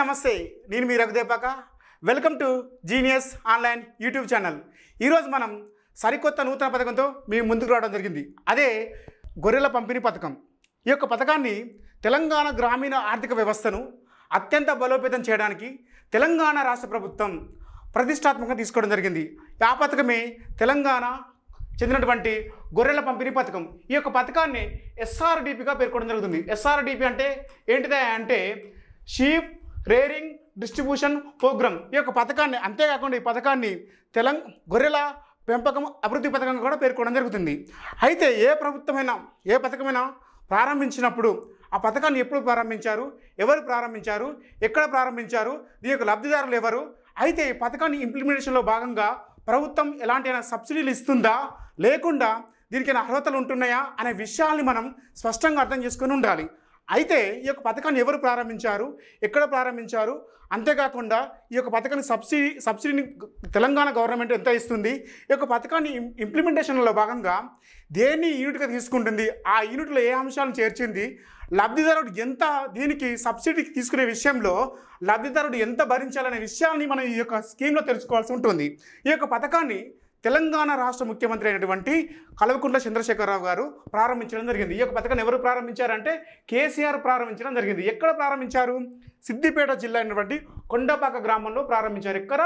నమస్తే నేను మీ Raghudepaka welcome to genius online YouTube channel ఈరోజు మనం సరికొత్త నూతన పథకంతో మీ ముందుకు రావడం జరిగింది అదే గొర్రెల పంపిణీ పథకం ఈ యొక్క పథకాన్ని తెలంగాణ గ్రామీణ ఆర్థిక వ్యవస్థను అత్యంత బలోపేతం చేయడానికి తెలంగాణ రాష్ట్ర ప్రభుత్వం ప్రతిష్టాత్మకంగా తీసుకోవడం జరిగింది ఆ పథకమే తెలంగాణ చెందినటువంటి గొర్రెల పంపిణీ పథకం ఈ యొక్క పథకాన్ని ఎస్ఆర్డిపిగా పేర్కొనడం జరుగుతుంది ఎస్ఆర్డిపి అంటే ఏంటిదే అంటే షీప్ రేరింగ్ డిస్ట్రిబ్యూషన్ ప్రోగ్రామ్ ఈ యొక్క పథకాన్ని అంతేకాకుండా ఈ పథకాన్ని తెలంగాణ గొర్రెల పెంపకం అభివృద్ధి పథకంగా కూడా పేర్కొనడం జరుగుతుంది అయితే ఏ ప్రభుత్వమైనా ఏ పథకమైనా ప్రారంభించినప్పుడు ఆ పథకాన్ని ఎప్పుడు ప్రారంభించారు ఎవరు ప్రారంభించారు ఎక్కడ ప్రారంభించారు దీని యొక్క లబ్ధిదారులు ఎవరు అయితే ఈ పథకాన్ని ఇంప్లిమెంటేషన్లో భాగంగా ప్రభుత్వం ఎలాంటి సబ్సిడీలు ఇస్తుందా లేకుండా దీనికైనా అర్హతలు ఉంటున్నాయా అనే విషయాల్ని మనం స్పష్టంగా అర్థం చేసుకొని ఉండాలి అయితే ఈ యొక్క పథకాన్ని ఎవరు ప్రారంభించారు ఎక్కడ ప్రారంభించారు అంతేకాకుండా ఈ యొక్క పథకాన్ని సబ్సిడీ సబ్సిడీని తెలంగాణ గవర్నమెంట్ ఎంత ఇస్తుంది ఈ యొక్క పథకాన్ని ఇంప్లిమెంటేషన్లో భాగంగా దేన్ని యూనిట్గా తీసుకుంటుంది ఆ యూనిట్లో ఏ అంశాలను చేర్చింది లబ్ధిదారుడు ఎంత దీనికి సబ్సిడీకి తీసుకునే విషయంలో లబ్ధిదారుడు ఎంత భరించాలనే విషయాన్ని మనం ఈ యొక్క స్కీమ్లో తెలుసుకోవాల్సి ఉంటుంది ఈ యొక్క పథకాన్ని తెలంగాణ రాష్ట్ర ముఖ్యమంత్రి అయినటువంటి కల్వకుంట్ల చంద్రశేఖరరావు గారు ప్రారంభించడం జరిగింది ఈ యొక్క పథకాన్ని ఎవరు ప్రారంభించారంటే కేసీఆర్ ప్రారంభించడం జరిగింది ఎక్కడ ప్రారంభించారు సిద్దిపేట జిల్లా అయినటువంటి కొండపాక గ్రామంలో ప్రారంభించారు ఎక్కడ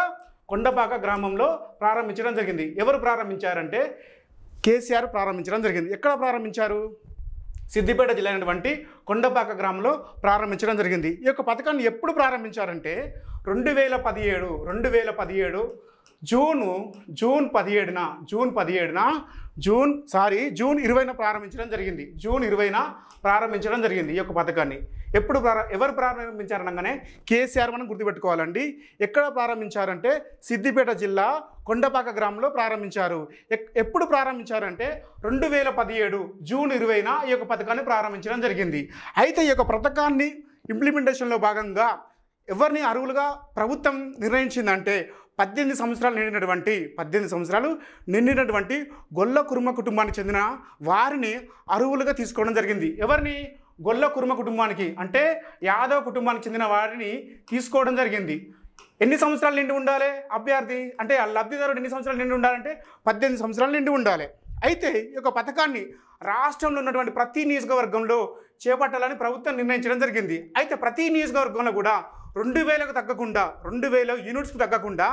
కొండపాక గ్రామంలో ప్రారంభించడం జరిగింది ఎవరు ప్రారంభించారంటే కేసీఆర్ ప్రారంభించడం జరిగింది ఎక్కడ ప్రారంభించారు సిద్దిపేట జిల్లా అయినటువంటి కొండపాక గ్రామంలో ప్రారంభించడం జరిగింది ఈ యొక్క పథకాన్ని ఎప్పుడు ప్రారంభించారంటే రెండు వేల పదిహేడు రెండు వేల పదిహేడు జూను జూన్ పదిహేడున జూన్ పదిహేడున జూన్ సారీ జూన్ ఇరవైన ప్రారంభించడం జరిగింది జూన్ ఇరవైన ప్రారంభించడం జరిగింది ఈ యొక్క పథకాన్ని ఎప్పుడు ప్రారం ఎవరు ప్రారంభించారనగానే కేసీఆర్ మనం గుర్తుపెట్టుకోవాలండి ఎక్కడ ప్రారంభించారంటే సిద్దిపేట జిల్లా కొండపాక గ్రామంలో ప్రారంభించారు ఎప్పుడు ప్రారంభించారంటే రెండు వేల పదిహేడు జూన్ ఇరవైన ఈ యొక్క పథకాన్ని ప్రారంభించడం జరిగింది అయితే ఈ యొక్క పథకాన్ని ఇంప్లిమెంటేషన్లో భాగంగా ఎవరిని అరువులుగా ప్రభుత్వం నిర్ణయించిందంటే పద్దెనిమిది సంవత్సరాలు నిండినటువంటి పద్దెనిమిది సంవత్సరాలు నిండినటువంటి గొల్ల కుర్మ కుటుంబానికి చెందిన వారిని అరువులుగా తీసుకోవడం జరిగింది ఎవరిని గొల్ల కుర్మ కుటుంబానికి అంటే యాదవ కుటుంబానికి చెందిన వారిని తీసుకోవడం జరిగింది ఎన్ని సంవత్సరాలు నిండి ఉండాలి అభ్యర్థి అంటే ఆ లబ్ధిదారుడు ఎన్ని సంవత్సరాలు నిండి ఉండాలంటే పద్దెనిమిది సంవత్సరాలు నిండి ఉండాలి అయితే ఈ యొక్క పథకాన్ని రాష్ట్రంలో ఉన్నటువంటి ప్రతి నియోజకవర్గంలో చేపట్టాలని ప్రభుత్వం నిర్ణయించడం జరిగింది అయితే ప్రతి నియోజకవర్గంలో కూడా రెండు వేలకు తగ్గకుండా రెండు వేల యూనిట్స్కి తగ్గకుండా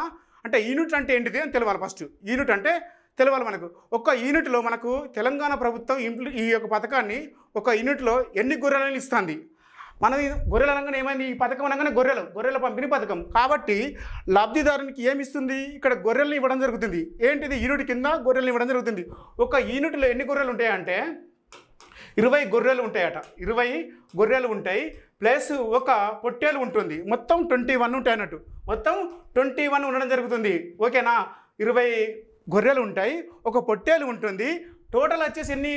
అంటే యూనిట్ అంటే ఏంటిది అని తెలవాలి ఫస్ట్ యూనిట్ అంటే తెలవాలి మనకు ఒక్క యూనిట్లో మనకు తెలంగాణ ప్రభుత్వం ఇంప్లి ఈ యొక్క పథకాన్ని ఒక యూనిట్లో ఎన్ని గొర్రెలను ఇస్తుంది మన గొర్రెల అనగానే ఏమైంది ఈ పథకం అనగానే గొర్రెలు గొర్రెల పంపిణీ పథకం కాబట్టి లబ్ధిదారునికి ఏమిస్తుంది ఇక్కడ గొర్రెలను ఇవ్వడం జరుగుతుంది ఏంటిది యూనిట్ కింద గొర్రెలను ఇవ్వడం జరుగుతుంది ఒక యూనిట్లో ఎన్ని గొర్రెలు ఉంటాయంటే ఇరవై గొర్రెలు ఉంటాయట ఇరవై గొర్రెలు ఉంటాయి ప్లస్ ఒక పొట్టేలు ఉంటుంది మొత్తం ట్వంటీ వన్ ఉంటాయి అన్నట్టు మొత్తం ట్వంటీ వన్ ఉండడం జరుగుతుంది ఓకేనా ఇరవై గొర్రెలు ఉంటాయి ఒక పొట్టేలు ఉంటుంది టోటల్ వచ్చేసి ఎన్ని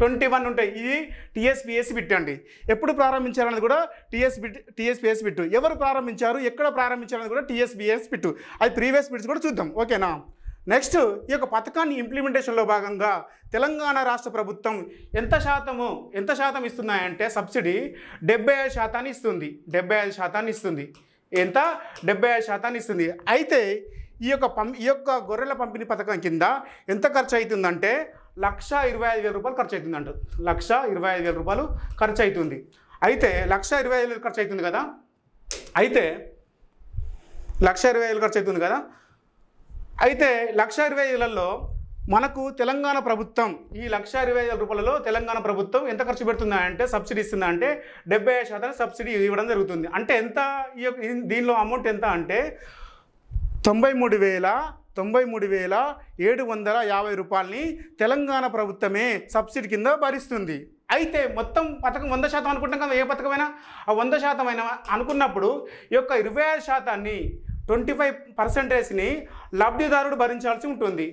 ట్వంటీ వన్ ఉంటాయి ఇది టీఎస్పిఎస్ బిట్ అండి ఎప్పుడు ప్రారంభించారన్నది కూడా టీఎస్బి టీఎస్పిఎస్ బిట్టు ఎవరు ప్రారంభించారు ఎక్కడ ప్రారంభించారన్నది కూడా టీఎస్బిఎస్ బిట్టు అది ప్రీవియస్ బిట్స్ కూడా చూద్దాం ఓకేనా నెక్స్ట్ ఈ యొక్క పథకాన్ని ఇంప్లిమెంటేషన్లో భాగంగా తెలంగాణ రాష్ట్ర ప్రభుత్వం ఎంత శాతము ఎంత శాతం ఇస్తున్నాయంటే సబ్సిడీ డెబ్బై ఐదు శాతాన్ని ఇస్తుంది డెబ్బై ఐదు శాతాన్ని ఇస్తుంది ఎంత డెబ్బై ఐదు శాతాన్ని ఇస్తుంది అయితే ఈ యొక్క పం ఈ యొక్క గొర్రెల పంపిణీ పథకం కింద ఎంత ఖర్చు అవుతుందంటే లక్ష ఇరవై ఐదు వేల రూపాయలు ఖర్చు అవుతుంది అంట లక్ష ఇరవై ఐదు వేల రూపాయలు ఖర్చు అవుతుంది అయితే లక్ష ఇరవై ఐదు వేలు ఖర్చు అవుతుంది కదా అయితే లక్ష ఇరవై ఐదు ఖర్చు అవుతుంది కదా అయితే లక్ష ఇరవై మనకు తెలంగాణ ప్రభుత్వం ఈ లక్ష ఇరవై ఐదు రూపాయలలో తెలంగాణ ప్రభుత్వం ఎంత ఖర్చు పెడుతుందా అంటే సబ్సిడీ ఇస్తుందా అంటే డెబ్బై ఐదు శాతం సబ్సిడీ ఇవ్వడం జరుగుతుంది అంటే ఎంత దీనిలో అమౌంట్ ఎంత అంటే తొంభై మూడు వేల తొంభై మూడు వేల ఏడు వందల యాభై రూపాయలని తెలంగాణ ప్రభుత్వమే సబ్సిడీ కింద భరిస్తుంది అయితే మొత్తం పథకం వంద శాతం అనుకుంటాం కదా ఏ పథకమైనా ఆ వంద శాతం అయినా అనుకున్నప్పుడు ఈ యొక్క ఇరవై ఐదు శాతాన్ని ట్వంటీ ఫైవ్ పర్సెంటేజ్ని లబ్ధిదారుడు భరించాల్సి ఉంటుంది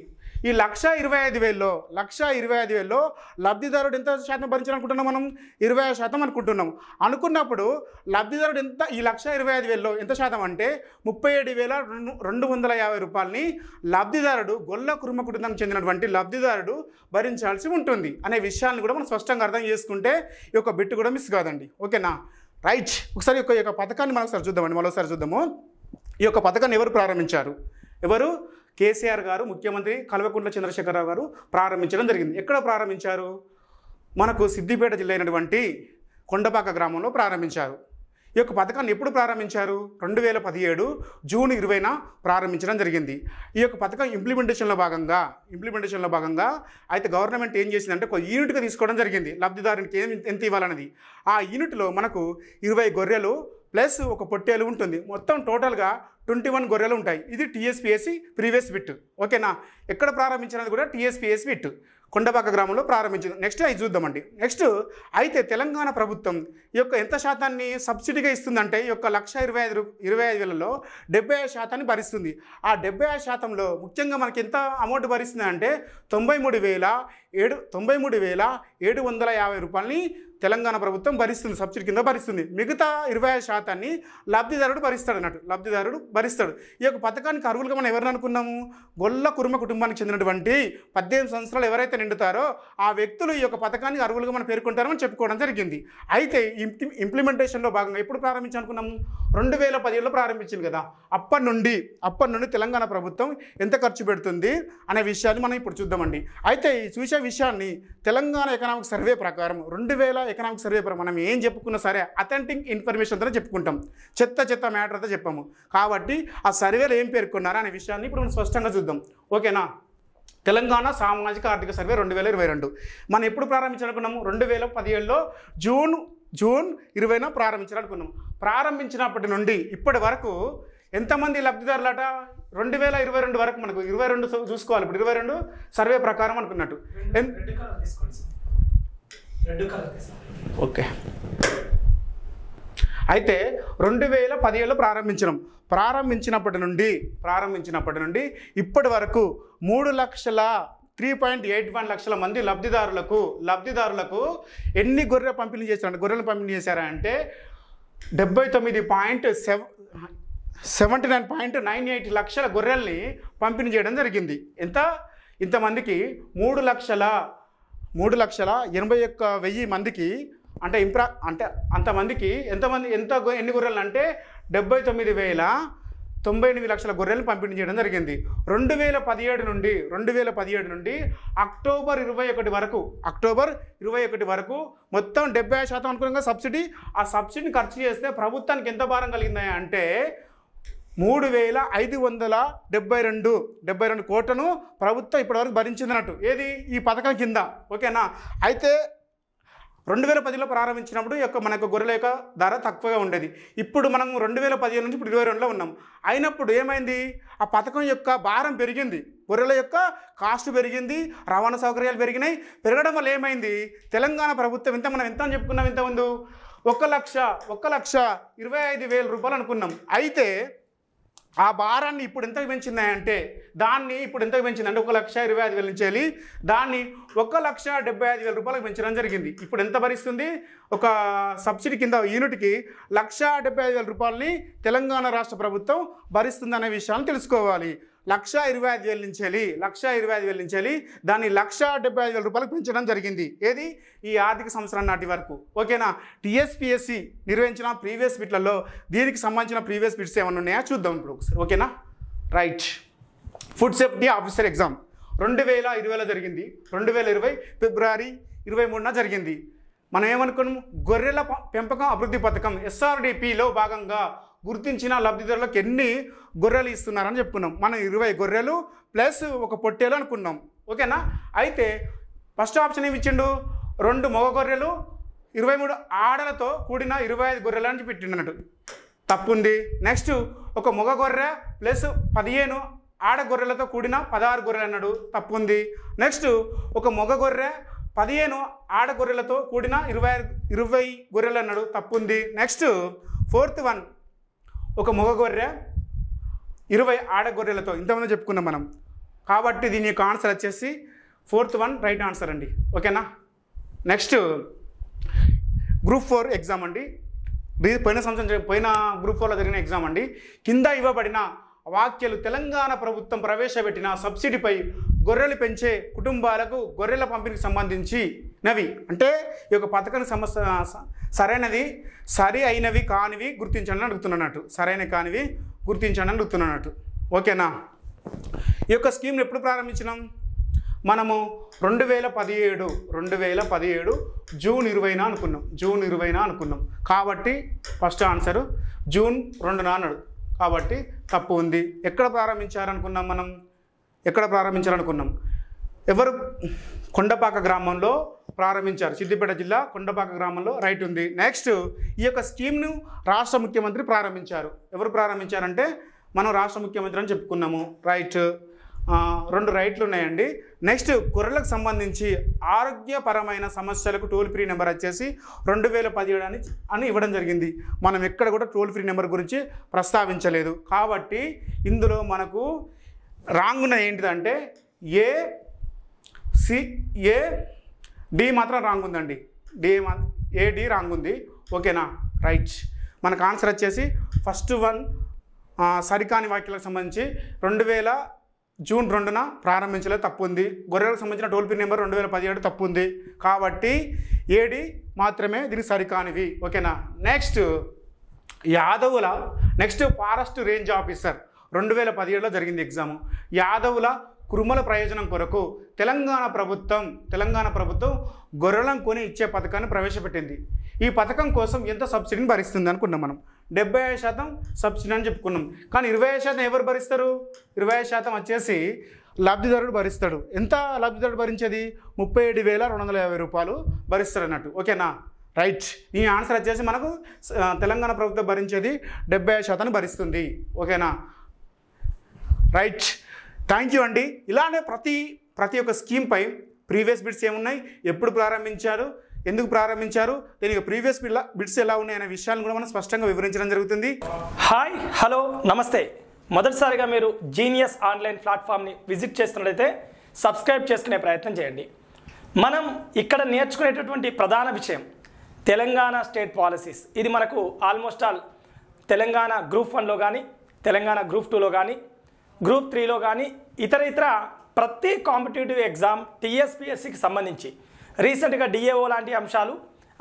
ఈ లక్ష ఇరవై ఐదు వేల్లో లక్ష ఇరవై ఐదు వేల్లో లబ్ధిదారుడు ఎంత శాతం భరించాలనుకుంటున్నాం మనం ఇరవై ఐదు శాతం అనుకుంటున్నాం అనుకున్నప్పుడు లబ్ధిదారుడు ఎంత ఈ లక్ష ఇరవై ఐదు వేల్లో ఎంత శాతం అంటే ముప్పై ఏడు వేల రెండు రెండు వందల యాభై రూపాయలని లబ్ధిదారుడు గొల్ల కురుమ కుటుంబానికి చెందినటువంటి లబ్ధిదారుడు భరించాల్సి ఉంటుంది అనే విషయాన్ని కూడా మనం స్పష్టంగా అర్థం చేసుకుంటే ఈ యొక్క బిట్టు కూడా మిస్ కాదండి ఓకేనా రైట్ ఒకసారి యొక్క పథకాన్ని మనం ఒకసారి చూద్దామండి మరోసారి చూద్దాము ఈ యొక్క పథకాన్ని ఎవరు ప్రారంభించారు ఎవరు కేసీఆర్ గారు ముఖ్యమంత్రి కల్వకుంట్ల చంద్రశేఖరరావు గారు ప్రారంభించడం జరిగింది ఎక్కడ ప్రారంభించారు మనకు సిద్దిపేట జిల్లా అయినటువంటి కొండపాక గ్రామంలో ప్రారంభించారు ఈ యొక్క పథకాన్ని ఎప్పుడు ప్రారంభించారు రెండు వేల పదిహేడు జూన్ ఇరవైన ప్రారంభించడం జరిగింది ఈ యొక్క పథకం ఇంప్లిమెంటేషన్లో భాగంగా ఇంప్లిమెంటేషన్లో భాగంగా అయితే గవర్నమెంట్ ఏం చేసిందంటే ఒక యూనిట్గా తీసుకోవడం జరిగింది లబ్ధిదారునికి ఏం ఎంత ఇవ్వాలన్నది ఆ యూనిట్లో మనకు ఇరవై గొర్రెలు ప్లస్ ఒక పొట్టేలు ఉంటుంది మొత్తం టోటల్గా ట్వంటీ వన్ గొర్రెలు ఉంటాయి ఇది టీఎస్పిఎస్సి ప్రీవియస్ బిట్ ఓకేనా ఎక్కడ ప్రారంభించినది కూడా టీఎస్పిఎస్ బిట్ కొండపాక గ్రామంలో ప్రారంభించింది నెక్స్ట్ అది చూద్దామండి నెక్స్ట్ అయితే తెలంగాణ ప్రభుత్వం ఈ యొక్క ఎంత శాతాన్ని సబ్సిడీగా ఇస్తుందంటే ఈ యొక్క లక్ష ఇరవై ఐదు ఇరవై ఐదు వేలలో డెబ్బై ఐదు శాతాన్ని భరిస్తుంది ఆ డెబ్బై ఐదు శాతంలో ముఖ్యంగా మనకి ఎంత అమౌంట్ భరిస్తుంది అంటే తొంభై మూడు వేల ఏడు తొంభై మూడు వేల ఏడు వందల యాభై రూపాయలని తెలంగాణ ప్రభుత్వం భరిస్తుంది సబ్సిడీ కింద భరిస్తుంది మిగతా ఇరవై ఐదు శాతాన్ని లబ్ధిదారుడు భరిస్తాడు అన్నట్టు లబ్ధిదారుడు భరిస్తాడు ఈ యొక్క పథకానికి అర్హులుగా మనం ఎవరిని అనుకున్నాము గొల్ల కురుమ కుటుంబానికి చెందినటువంటి పద్దెనిమిది సంవత్సరాలు ఎవరైతే నిండుతారో ఆ వ్యక్తులు ఈ యొక్క పథకానికి అర్హులుగా మనం పేర్కొంటారని చెప్పుకోవడం జరిగింది అయితే ఇంప్లిమెంటేషన్లో భాగంగా ఎప్పుడు ప్రారంభించాలనుకున్నాము రెండు వేల పదిహేడులో ప్రారంభించింది కదా అప్పటి నుండి అప్పటి నుండి తెలంగాణ ప్రభుత్వం ఎంత ఖర్చు పెడుతుంది అనే విషయాన్ని మనం ఇప్పుడు చూద్దామండి అయితే ఈ చూసే విషయాన్ని తెలంగాణ ఎకనామిక్ సర్వే ప్రకారం రెండు వేల ఎకనామిక్ సర్వే మనం ఏం చెప్పుకున్నా సరే అథెంటిక్ ఇన్ఫర్మేషన్తో చెప్పుకుంటాం చెత్త చెత్త మ్యాటర్ అయితే చెప్పాము కాబట్టి ఆ సర్వేలో ఏం పేర్కొన్నారా అనే విషయాన్ని ఇప్పుడు మనం స్పష్టంగా చూద్దాం ఓకేనా తెలంగాణ సామాజిక ఆర్థిక సర్వే రెండు వేల ఇరవై రెండు మనం ఎప్పుడు ప్రారంభించాలనుకున్నాము రెండు వేల పదిహేడులో జూన్ జూన్ ఇరవైన ప్రారంభించాలనుకున్నాము ప్రారంభించినప్పటి నుండి ఇప్పటి వరకు ఎంతమంది లబ్ధిదారులట రెండు వేల ఇరవై రెండు వరకు మనకు ఇరవై రెండు చూసుకోవాలి ఇప్పుడు ఇరవై రెండు సర్వే ప్రకారం అనుకున్నట్టు ఓకే అయితే రెండు వేల పదిహేడులో ప్రారంభించడం ప్రారంభించినప్పటి నుండి ప్రారంభించినప్పటి నుండి ఇప్పటి వరకు మూడు లక్షల త్రీ పాయింట్ ఎయిట్ వన్ లక్షల మంది లబ్ధిదారులకు లబ్ధిదారులకు ఎన్ని గొర్రె పంపిణీ చేశారంటే గొర్రెలు పంపిణీ చేశారా అంటే డెబ్బై తొమ్మిది పాయింట్ సెవ seventy nine point nine eight లక్షల గొర్రెల్ని పంపిణీ చేయడం జరిగింది ఎంత ఇంతమందికి మూడు లక్షల మూడు లక్షల ఎనభై ఒక్క వెయ్యి మందికి అంటే ఇంప్రా అంటే అంతమందికి ఎంతమంది ఎంత ఎన్ని గొర్రెలు అంటే డెబ్బై తొమ్మిది వేల తొంభై ఎనిమిది లక్షల గొర్రెలను పంపిణీ చేయడం జరిగింది రెండు వేల పదిహేడు నుండి రెండు వేల పదిహేడు నుండి అక్టోబర్ ఇరవై ఒకటి వరకు అక్టోబర్ ఇరవై ఒకటి వరకు మొత్తం డెబ్బై శాతం అనుకూలంగా సబ్సిడీ ఆ సబ్సిడీని ఖర్చు చేస్తే ప్రభుత్వానికి ఎంత భారం కలిగిందా అంటే మూడు వేల ఐదు వందల డెబ్బై రెండు డెబ్బై రెండు కోట్లను ప్రభుత్వం ఇప్పటివరకు భరించిందన్నట్టు ఏది ఈ పథకం కింద ఓకేనా అయితే రెండు వేల పదిలో ప్రారంభించినప్పుడు యొక్క మన యొక్క గొర్రెల యొక్క ధర తక్కువగా ఉండేది ఇప్పుడు మనం రెండు వేల పదిహేను నుంచి ఇప్పుడు ఇరవై రెండులో ఉన్నాం అయినప్పుడు ఏమైంది ఆ పథకం యొక్క భారం పెరిగింది గొర్రెల యొక్క కాస్ట్ పెరిగింది రవాణా సౌకర్యాలు పెరిగినాయి పెరగడం వల్ల ఏమైంది తెలంగాణ ప్రభుత్వం ఇంత మనం ఎంత అని చెప్పుకున్నాం ఇంత ముందు ఒక లక్ష ఒక లక్ష ఇరవై ఐదు వేల రూపాయలు అనుకున్నాం అయితే ఆ భారాన్ని ఇప్పుడు ఎంతకు పెంచిందంటే దాన్ని ఇప్పుడు ఎంతకు అంటే ఒక లక్ష ఇరవై ఐదు వేల నుంచి వెళ్ళి దాన్ని ఒక లక్ష డెబ్బై ఐదు వేల రూపాయలకు పెంచడం జరిగింది ఇప్పుడు ఎంత భరిస్తుంది ఒక సబ్సిడీ కింద యూనిట్కి లక్ష డెబ్బై ఐదు వేల రూపాయలని తెలంగాణ రాష్ట్ర ప్రభుత్వం భరిస్తుంది అనే విషయాన్ని తెలుసుకోవాలి లక్ష ఇరవై ఐదు వేల నుంచి వెళ్ళి లక్ష ఇరవై ఐదు వేల నుంచి వెళ్ళి దాన్ని లక్ష డెబ్బై ఐదు వేల రూపాయలకు పెంచడం జరిగింది ఏది ఈ ఆర్థిక సంవత్సరం నాటి వరకు ఓకేనా టీఎస్పిఎస్సి నిర్వహించిన ప్రీవియస్ బిట్లలో దీనికి సంబంధించిన ప్రీవియస్ బిట్స్ ఏమైనా ఉన్నాయా చూద్దాం ఇప్పుడు ఒకసారి ఓకేనా right food safety officer exam రెండు వేల ఇరవైలో జరిగింది రెండు వేల ఇరవై ఫిబ్రవరి ఇరవై మూడున జరిగింది మనం ఏమనుకున్నాము గొర్రెల పెంపకం అభివృద్ధి పథకం ఎస్ఆర్డిపిలో భాగంగా గుర్తించిన లబ్ధిదారులకు ఎన్ని గొర్రెలు ఇస్తున్నారని చెప్పుకున్నాం మనం ఇరవై గొర్రెలు ప్లస్ ఒక పొట్టేలు అనుకున్నాం ఓకేనా అయితే ఫస్ట్ ఆప్షన్ ఏమి ఇచ్చిండు రెండు మగ గొర్రెలు ఇరవై మూడు ఆడలతో కూడిన ఇరవై ఐదు గొర్రెలు అని పెట్టిండు తప్పు ఉంది నెక్స్ట్ ఒక మగ గొర్రె ప్లస్ పదిహేను ఆడ గొర్రెలతో కూడిన పదహారు గొర్రెలు అన్నాడు తప్పు ఉంది నెక్స్ట్ ఒక మగ గొర్రె పదిహేను ఆడ గొర్రెలతో కూడిన ఇరవై ఇరవై గొర్రెలు అన్నాడు తప్పు ఉంది నెక్స్ట్ ఫోర్త్ వన్ ఒక మగ గొర్రె ఇరవై ఆడ గొర్రెలతో ఇంతమంది చెప్పుకున్నాం మనం కాబట్టి దీని యొక్క ఆన్సర్ వచ్చేసి ఫోర్త్ వన్ రైట్ ఆన్సర్ అండి ఓకేనా నెక్స్ట్ గ్రూప్ ఫోర్ ఎగ్జామ్ అండి పోయిన సంవత్సరం పోయిన గ్రూప్ ఫోర్లో జరిగిన ఎగ్జామ్ అండి కింద ఇవ్వబడిన వాక్యలు తెలంగాణ ప్రభుత్వం ప్రవేశపెట్టిన సబ్సిడీపై గొర్రెలు పెంచే కుటుంబాలకు గొర్రెల పంపిణీకి సంబంధించి నవి అంటే ఈ యొక్క పథకం సమస్య సరైనది సరి అయినవి కానివి గుర్తించండి అడుగుతున్నట్టు సరైన కానివి గుర్తించండి అడుగుతున్నట్టు ఓకేనా ఈ యొక్క స్కీమ్ని ఎప్పుడు ప్రారంభించినాం మనము రెండు వేల పదిహేడు రెండు వేల పదిహేడు జూన్ ఇరవైనా అనుకున్నాం జూన్ ఇరవైనా అనుకున్నాం కాబట్టి ఫస్ట్ ఆన్సరు జూన్ రెండున అన్నాడు కాబట్టి తప్పు ఉంది ఎక్కడ ప్రారంభించారనుకున్నాం మనం ఎక్కడ ప్రారంభించాలనుకున్నాం ఎవరు కొండపాక గ్రామంలో ప్రారంభించారు సిద్దిపేట జిల్లా కొండపాక గ్రామంలో రైట్ ఉంది నెక్స్ట్ ఈ యొక్క స్కీమ్ను రాష్ట్ర ముఖ్యమంత్రి ప్రారంభించారు ఎవరు ప్రారంభించారంటే మనం రాష్ట్ర ముఖ్యమంత్రి అని చెప్పుకున్నాము రైట్ రెండు రైట్లు ఉన్నాయండి నెక్స్ట్ గొర్రెలకు సంబంధించి ఆరోగ్యపరమైన సమస్యలకు టోల్ ఫ్రీ నెంబర్ వచ్చేసి రెండు వేల పదిహేడు అని అని ఇవ్వడం జరిగింది మనం ఎక్కడ కూడా టోల్ ఫ్రీ నెంబర్ గురించి ప్రస్తావించలేదు కాబట్టి ఇందులో మనకు ఉన్నది ఏంటిదంటే ఏ సి ఏ డి మాత్రం రాంగ్ ఉందండి డి ఏ డి రాంగ్ ఉంది ఓకేనా రైట్ మనకు ఆన్సర్ వచ్చేసి ఫస్ట్ వన్ సరికాని వాక్యాలకు సంబంధించి రెండు వేల జూన్ రెండున ప్రారంభించలేదు తప్పు ఉంది గొర్రెలకు సంబంధించిన టోల్ ఫ్రీ నెంబర్ రెండు వేల పదిహేడు తప్పు ఉంది కాబట్టి ఏడి మాత్రమే దీనికి సరికానివి ఓకేనా నెక్స్ట్ యాదవుల నెక్స్ట్ ఫారెస్ట్ రేంజ్ ఆఫీసర్ రెండు వేల పదిహేడులో జరిగింది ఎగ్జామ్ యాదవుల కురుమల ప్రయోజనం కొరకు తెలంగాణ ప్రభుత్వం తెలంగాణ ప్రభుత్వం గొర్రెలను కొని ఇచ్చే పథకాన్ని ప్రవేశపెట్టింది ఈ పథకం కోసం ఎంత సబ్సిడీని భరిస్తుంది అనుకున్నాం మనం డెబ్బై ఐదు శాతం సబ్సిడీ అని చెప్పుకున్నాం కానీ ఇరవై ఐదు శాతం ఎవరు భరిస్తారు ఇరవై ఐదు శాతం వచ్చేసి లబ్ధిదారుడు భరిస్తాడు ఎంత లబ్ధిదారుడు భరించేది ముప్పై ఏడు వేల రెండు వందల యాభై రూపాయలు భరిస్తాడు అన్నట్టు ఓకేనా రైట్ ఈ ఆన్సర్ వచ్చేసి మనకు తెలంగాణ ప్రభుత్వం భరించేది డెబ్బై ఐదు శాతాన్ని భరిస్తుంది ఓకేనా రైట్ థ్యాంక్ యూ అండి ఇలానే ప్రతి ప్రతి ఒక్క స్కీమ్పై ప్రీవియస్ బిడ్స్ ఏమున్నాయి ఎప్పుడు ప్రారంభించారు ఎందుకు ప్రారంభించారు దీనికి ప్రీవియస్ బిడ్స్ ఎలా ఉన్నాయి అనే విషయాలను కూడా మనం స్పష్టంగా వివరించడం జరుగుతుంది హాయ్ హలో నమస్తే మొదటిసారిగా మీరు జీనియస్ ఆన్లైన్ ప్లాట్ఫామ్ని విజిట్ చేస్తున్నట్లయితే సబ్స్క్రైబ్ చేసుకునే ప్రయత్నం చేయండి మనం ఇక్కడ నేర్చుకునేటటువంటి ప్రధాన విషయం తెలంగాణ స్టేట్ పాలసీస్ ఇది మనకు ఆల్మోస్ట్ ఆల్ తెలంగాణ గ్రూప్ వన్లో కానీ తెలంగాణ గ్రూప్ టూలో కానీ గ్రూప్ త్రీలో కానీ ఇతర ఇతర ప్రతి కాంపిటేటివ్ ఎగ్జామ్ టీఎస్పిఎస్సికి సంబంధించి రీసెంట్గా డిఏఓ లాంటి అంశాలు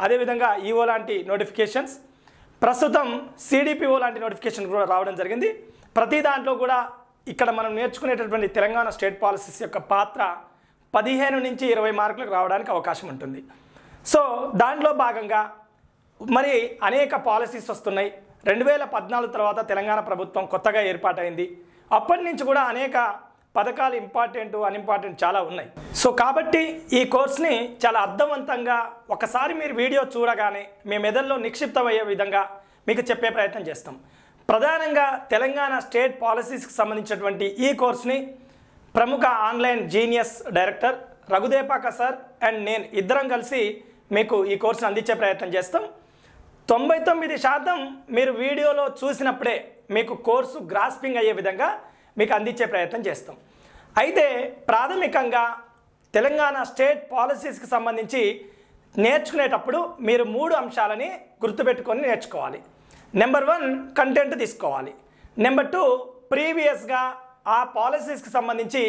అదేవిధంగా ఈఓ లాంటి నోటిఫికేషన్స్ ప్రస్తుతం సిడిపిఓ లాంటి నోటిఫికేషన్ కూడా రావడం జరిగింది ప్రతి దాంట్లో కూడా ఇక్కడ మనం నేర్చుకునేటటువంటి తెలంగాణ స్టేట్ పాలసీస్ యొక్క పాత్ర పదిహేను నుంచి ఇరవై మార్కులకు రావడానికి అవకాశం ఉంటుంది సో దాంట్లో భాగంగా మరి అనేక పాలసీస్ వస్తున్నాయి రెండు వేల పద్నాలుగు తర్వాత తెలంగాణ ప్రభుత్వం కొత్తగా ఏర్పాటైంది అప్పటి నుంచి కూడా అనేక పథకాలు ఇంపార్టెంట్ అన్ఇంపార్టెంట్ చాలా ఉన్నాయి సో కాబట్టి ఈ కోర్స్ని చాలా అర్థవంతంగా ఒకసారి మీరు వీడియో చూడగానే మీ మెదల్లో నిక్షిప్తమయ్యే విధంగా మీకు చెప్పే ప్రయత్నం చేస్తాం ప్రధానంగా తెలంగాణ స్టేట్ పాలసీస్కి సంబంధించినటువంటి ఈ కోర్స్ని ప్రముఖ online genius director Raghudepaka sir and నేను ఇద్దరం కలిసి మీకు ఈ కోర్సును అందించే ప్రయత్నం చేస్తాం తొంభై తొమ్మిది శాతం మీరు వీడియోలో చూసినప్పుడే మీకు కోర్సు గ్రాస్పింగ్ అయ్యే విధంగా మీకు అందించే ప్రయత్నం చేస్తాం అయితే ప్రాథమికంగా తెలంగాణ స్టేట్ పాలసీస్కి సంబంధించి నేర్చుకునేటప్పుడు మీరు మూడు అంశాలని గుర్తుపెట్టుకొని నేర్చుకోవాలి నెంబర్ వన్ కంటెంట్ తీసుకోవాలి నెంబర్ టూ ప్రీవియస్గా ఆ పాలసీస్కి సంబంధించి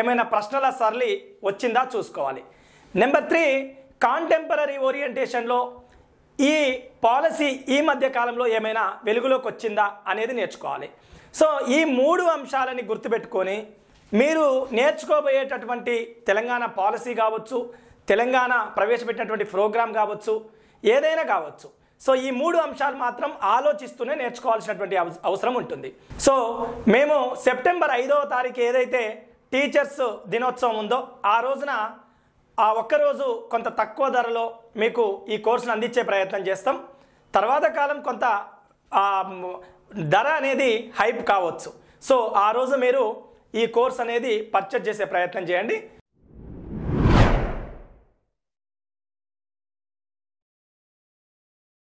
ఏమైనా ప్రశ్నల సరళి వచ్చిందా చూసుకోవాలి నెంబర్ త్రీ కాంటెంపరీ ఓరియంటేషన్లో ఈ పాలసీ ఈ మధ్య కాలంలో ఏమైనా వెలుగులోకి వచ్చిందా అనేది నేర్చుకోవాలి సో ఈ మూడు అంశాలని గుర్తుపెట్టుకొని మీరు నేర్చుకోబోయేటటువంటి తెలంగాణ పాలసీ కావచ్చు తెలంగాణ ప్రవేశపెట్టినటువంటి ప్రోగ్రాం కావచ్చు ఏదైనా కావచ్చు సో ఈ మూడు అంశాలు మాత్రం ఆలోచిస్తూనే నేర్చుకోవాల్సినటువంటి అవసరం ఉంటుంది సో మేము సెప్టెంబర్ ఐదవ తారీఖు ఏదైతే టీచర్స్ దినోత్సవం ఉందో ఆ రోజున ఆ ఒక్కరోజు కొంత తక్కువ ధరలో మీకు ఈ కోర్సును అందించే ప్రయత్నం చేస్తాం తర్వాత కాలం కొంత ధర అనేది హైప్ కావచ్చు సో ఆ రోజు మీరు ఈ కోర్స్ అనేది పర్చేజ్ చేసే ప్రయత్నం చేయండి